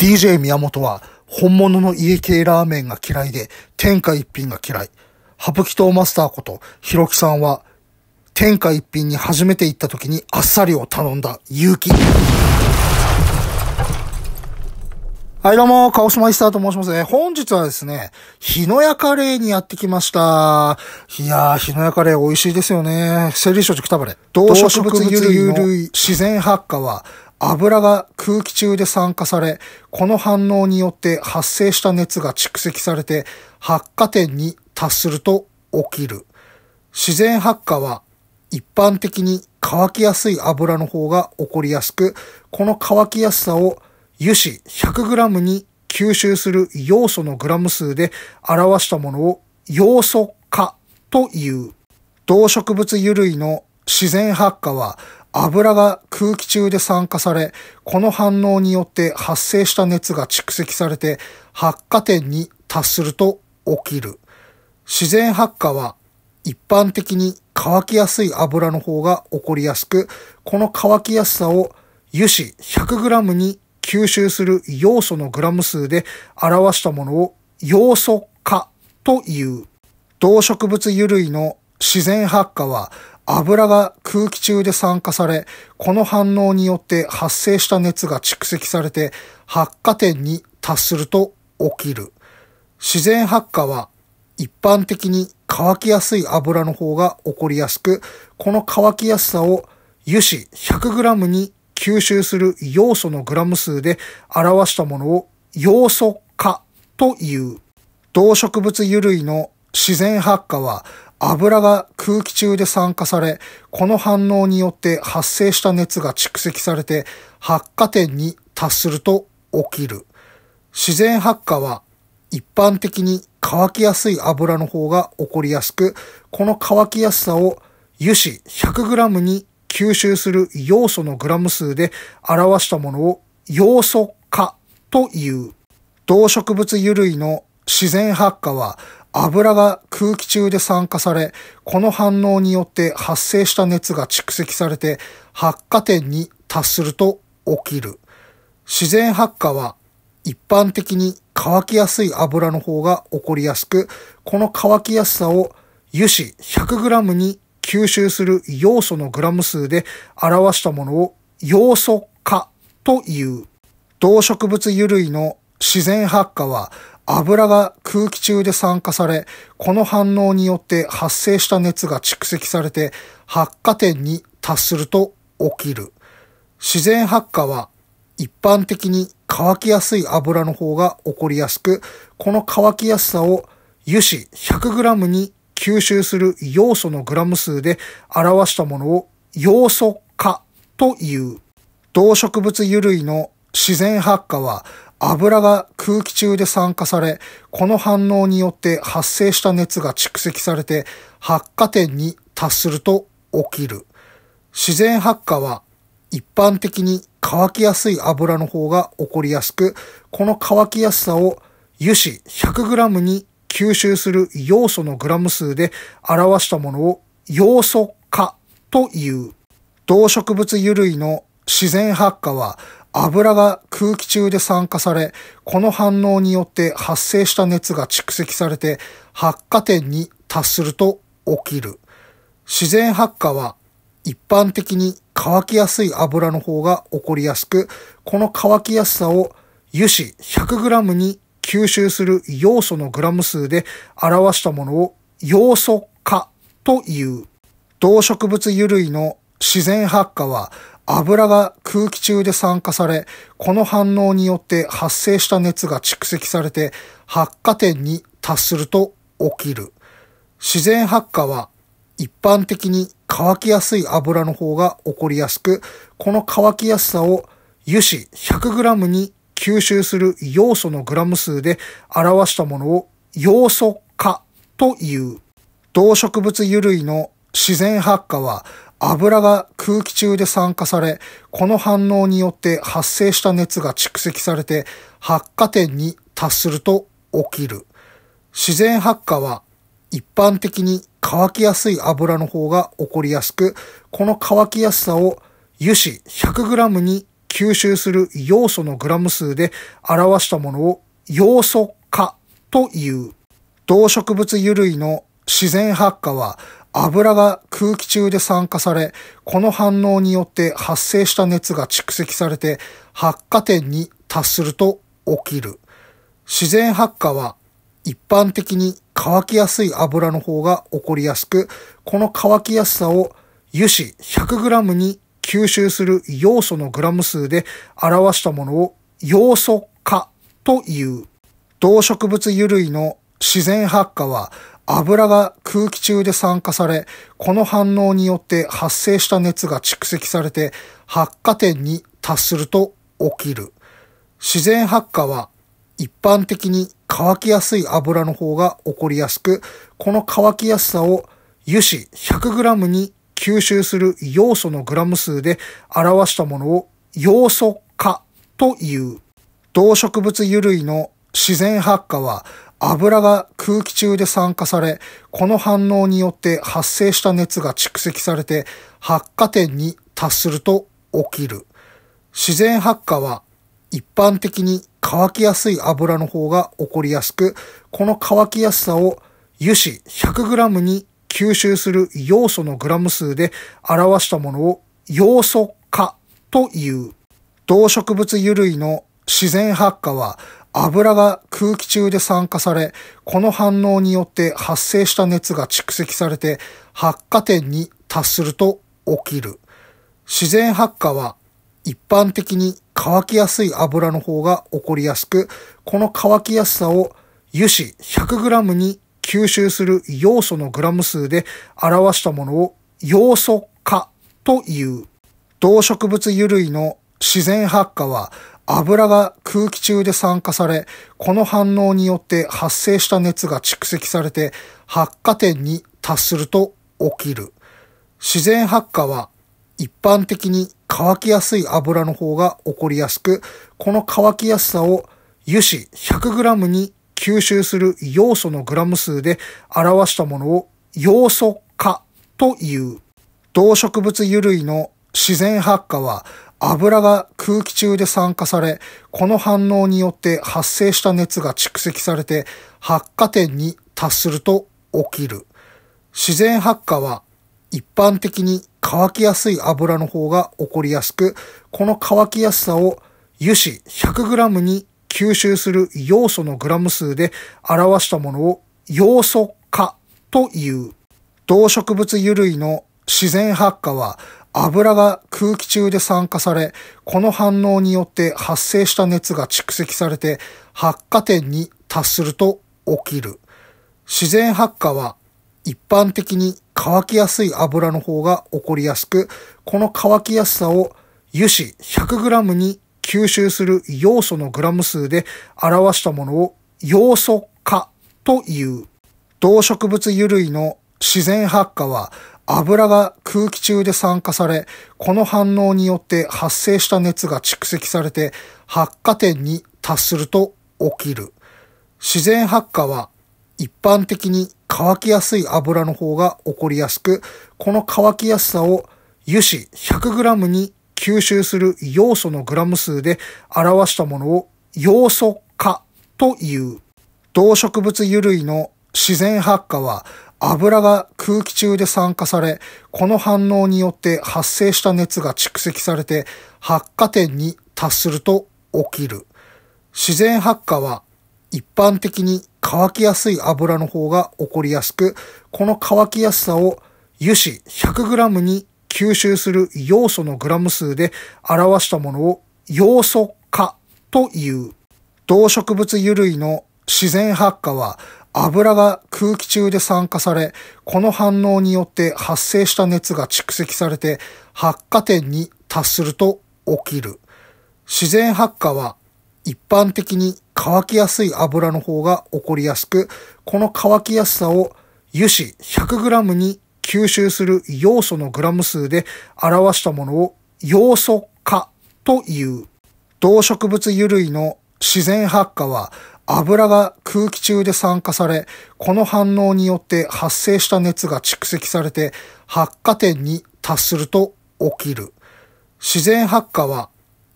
DJ 宮本は本物の家系ラーメンが嫌いで天下一品が嫌い。ハプキ島マスターことひろきさんは天下一品に初めて行った時にあっさりを頼んだ勇気。はい、どうも、カオスマイスターと申しますね。本日はですね、日の屋カレーにやってきました。いやー、日の屋カレー美味しいですよね。生理食食タバレ。動植物由類、自然発火は、油が空気中で酸化され、この反応によって発生した熱が蓄積されて発火点に達すると起きる。自然発火は一般的に乾きやすい油の方が起こりやすく、この乾きやすさを油脂 100g に吸収する要素のグラム数で表したものを要素化という。動植物由類の自然発火は油が空気中で酸化され、この反応によって発生した熱が蓄積されて発火点に達すると起きる。自然発火は一般的に乾きやすい油の方が起こりやすく、この乾きやすさを油脂 100g に吸収する要素のグラム数で表したものを要素化という。動植物由類の自然発火は油が空気中で酸化され、この反応によって発生した熱が蓄積されて発火点に達すると起きる。自然発火は一般的に乾きやすい油の方が起こりやすく、この乾きやすさを油脂 100g に吸収する要素のグラム数で表したものを要素化という。動植物由類の自然発火は油が空気中で酸化され、この反応によって発生した熱が蓄積されて発火点に達すると起きる。自然発火は一般的に乾きやすい油の方が起こりやすく、この乾きやすさを油脂 100g に吸収する要素のグラム数で表したものを要素化という。動植物由類の自然発火は油が空気中で酸化され、この反応によって発生した熱が蓄積されて発火点に達すると起きる。自然発火は一般的に乾きやすい油の方が起こりやすく、この乾きやすさを油脂 100g に吸収する要素のグラム数で表したものを要素化という。動植物由類の自然発火は油が空気中で酸化され、この反応によって発生した熱が蓄積されて発火点に達すると起きる。自然発火は一般的に乾きやすい油の方が起こりやすく、この乾きやすさを油脂 100g に吸収する要素のグラム数で表したものを要素化という。動植物由類の自然発火は油が空気中で酸化され、この反応によって発生した熱が蓄積されて発火点に達すると起きる。自然発火は一般的に乾きやすい油の方が起こりやすく、この乾きやすさを油脂 100g に吸収する要素のグラム数で表したものを要素化という。動植物由類の自然発火は油が空気中で酸化され、この反応によって発生した熱が蓄積されて発火点に達すると起きる。自然発火は一般的に乾きやすい油の方が起こりやすく、この乾きやすさを油脂 100g に吸収する要素のグラム数で表したものを要素化という。動植物由類の自然発火は油が空気中で酸化され、この反応によって発生した熱が蓄積されて発火点に達すると起きる。自然発火は一般的に乾きやすい油の方が起こりやすく、この乾きやすさを油脂 100g に吸収する要素のグラム数で表したものを要素化という。動植物由類の自然発火は油が空気中で酸化され、この反応によって発生した熱が蓄積されて発火点に達すると起きる。自然発火は一般的に乾きやすい油の方が起こりやすく、この乾きやすさを油脂 100g に吸収する要素のグラム数で表したものを要素化という。動植物由類の自然発火は油が空気中で酸化され、この反応によって発生した熱が蓄積されて発火点に達すると起きる。自然発火は一般的に乾きやすい油の方が起こりやすく、この乾きやすさを油脂 100g に吸収する要素のグラム数で表したものを要素化という。動植物由類の自然発火は油が空気中で酸化され、この反応によって発生した熱が蓄積されて発火点に達すると起きる。自然発火は一般的に乾きやすい油の方が起こりやすく、この乾きやすさを油脂 100g に吸収する要素のグラム数で表したものを要素化という動植物由来の自然発火は油が空気中で酸化され、この反応によって発生した熱が蓄積されて発火点に達すると起きる。自然発火は一般的に乾きやすい油の方が起こりやすく、この乾きやすさを油脂 100g に吸収する要素のグラム数で表したものを要素化という動植物由類の自然発火は油が空気中で酸化され、この反応によって発生した熱が蓄積されて発火点に達すると起きる。自然発火は一般的に乾きやすい油の方が起こりやすく、この乾きやすさを油脂 100g に吸収する要素のグラム数で表したものを要素化という。動植物由類の自然発火は油が空気中で酸化され、この反応によって発生した熱が蓄積されて発火点に達すると起きる。自然発火は一般的に乾きやすい油の方が起こりやすく、この乾きやすさを油脂 100g に吸収する要素のグラム数で表したものを要素化という。動植物由類の自然発火は油が空気中で酸化され、この反応によって発生した熱が蓄積されて発火点に達すると起きる。自然発火は一般的に乾きやすい油の方が起こりやすく、この乾きやすさを油脂 100g に吸収する要素のグラム数で表したものを要素化という。動植物由類の自然発火は油が空気中で酸化され、この反応によって発生した熱が蓄積されて発火点に達すると起きる。自然発火は一般的に乾きやすい油の方が起こりやすく、この乾きやすさを油脂 100g に吸収する要素のグラム数で表したものを要素化という。動植物由類の自然発火は油が空気中で酸化され、この反応によって発生した熱が蓄積されて発火点に達すると起きる。自然発火は一般的に乾きやすい油の方が起こりやすく、この乾きやすさを油脂 100g に吸収する要素のグラム数で表したものを要素化という。動植物由類の自然発火は油が空気中で酸化され、この反応によって発生した熱が蓄積されて発火点に達すると起きる。自然発火は一般的に乾きやすい油の方が起こりやすく、この乾きやすさを油脂 100g に吸収する要素のグラム数で表したものを要素化という。動植物由類の自然発火は油が空気中で酸化され、この反応によって発生した熱が蓄積されて発火点に達すると起きる。自然発火は一般的に乾きやすい油の方が起こりやすく、この乾きやすさを油脂 100g に吸収する要素のグラム数で表したものを要素化という。動植物由類の自然発火は油が空気中で酸化され、この反応によって発生した熱が蓄積されて発火点に達すると起きる。自然発火は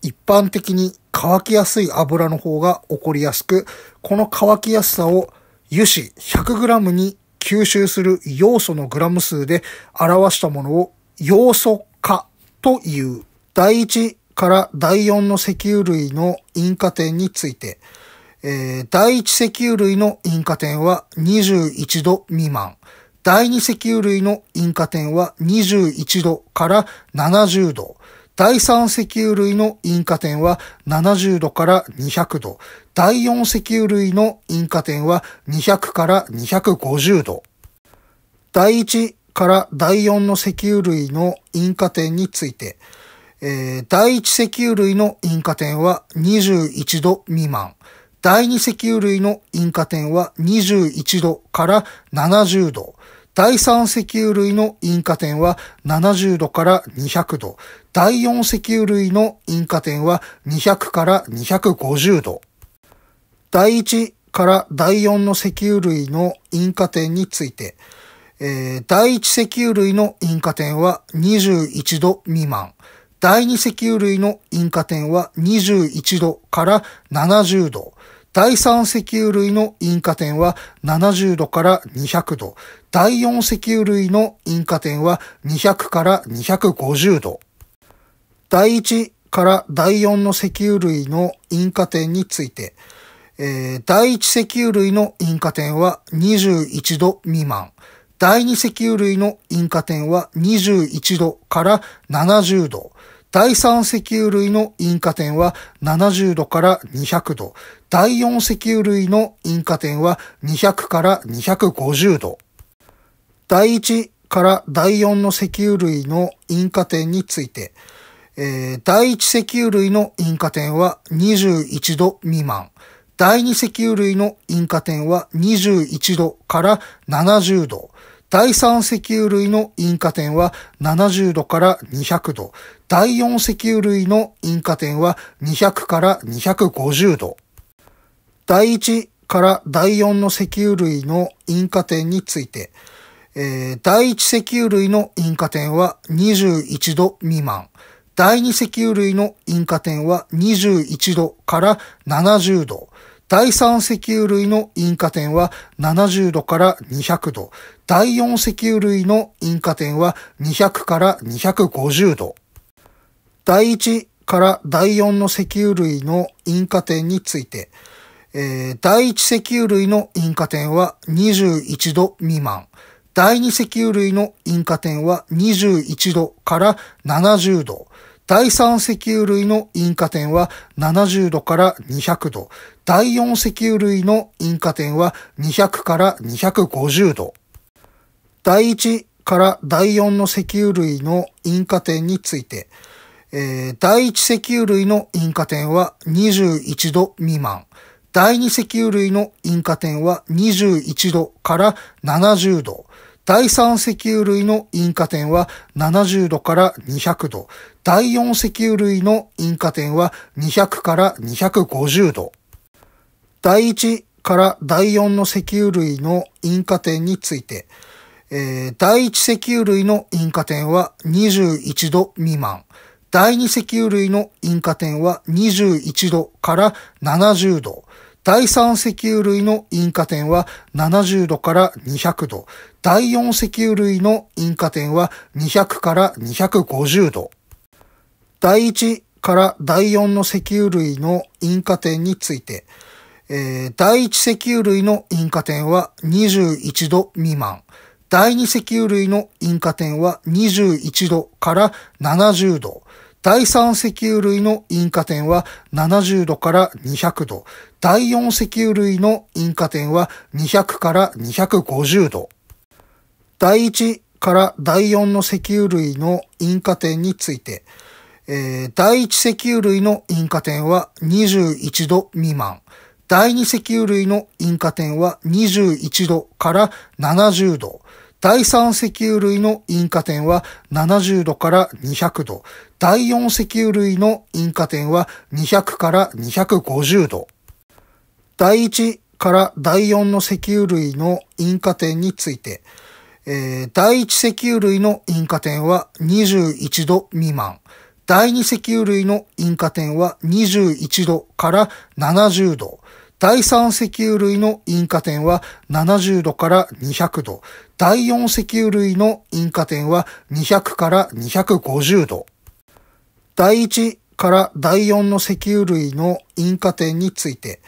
一般的に乾きやすい油の方が起こりやすく、この乾きやすさを油脂 100g に吸収する要素のグラム数で表したものを要素化という第1から第4の石油類の引火点について、えー、第一石油類の引火点は21度未満。第二石油類の引火点は21度から70度。第三石油類の引火点は70度から200度。第四石油類の引火点は200から250度。第一から第四の石油類の引火点について、えー、第一石油類の引火点は21度未満。第2石油類の引火点は21度から70度。第3石油類の引火点は70度から200度。第4石油類の引火点は200から250度。第1から第4の石油類の引火点について、えー、第1石油類の引火点は21度未満。第2石油類の引火点は21度から70度。第3石油類の引火点は70度から200度、第4石油類の引火点は200から250度。第1から第4の石油類の引火点について、えー、第1石油類の引火点は21度未満、第2石油類の引火点は21度から70度、第3石油類の引火点は70度から200度、第4石油類の引火点は200から250度。第1から第4の石油類の引火点について、えー、第1石油類の引火点は21度未満。第2石油類の引火点は21度から70度。第3石油類の引火点は70度から200度、第4石油類の引火点は200から250度。第1から第4の石油類の引火点について、えー、第1石油類の引火点は21度未満、第2石油類の引火点は21度から70度、第3石油類の引火点は70度から200度、第4石油類の引火点は200から250度。第1から第4の石油類の引火点について、えー、第1石油類の引火点は21度未満、第2石油類の引火点は21度から70度、第3石油類の引火点は70度から200度、第4石油類の引火点は200から250度。第1から第4の石油類の引火点について、えー、第1石油類の引火点は21度未満、第2石油類の引火点は21度から70度、第3石油類の引火点は70度から200度、第4石油類の引火点は200から250度。第1から第4の石油類の引火点について、えー、第1石油類の引火点は21度未満、第2石油類の引火点は21度から70度、第3石油類の引火点は70度から200度、第4石油類の引火点は200から250度。第1から第4の石油類の引火点について、えー、第1石油類の引火点は21度未満、第2石油類の引火点は21度から70度、第3石油類の引火点は70度から200度、第4石油類の引火点は200から250度。第1から第4の石油類の引火点について、えー、第1石油類の引火点は21度未満、第2石油類の引火点は21度から70度、第3石油類の引火点は70度から200度、第4石油類の引火点は200から250度。第1から第4の石油類の引火点について、えー、第1石油類の引火点は21度未満。第2石油類の引火点は21度から70度。第3石油類の引火点は70度から200度。第4石油類の引火点は200から250度。第1から第4の石油類の引火点について、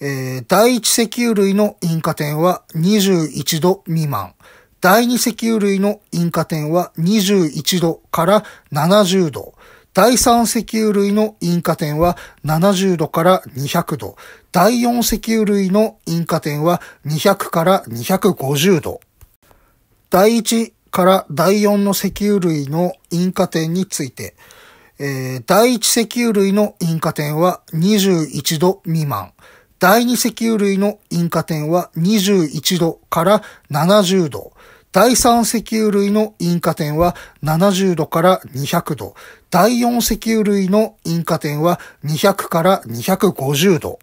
えー、第1石油類の引火点は21度未満、第2石油類の引火点は21度から70度、第3石油類の引火点は70度から200度、第4石油類の引火点は200から250度。第1から第4の石油類の引火点について、えー、第一石油類の引火点は21度未満。第二石油類の引火点は21度から70度。第三石油類の引火点は70度から200度。第四石油類の引火点は200から250度。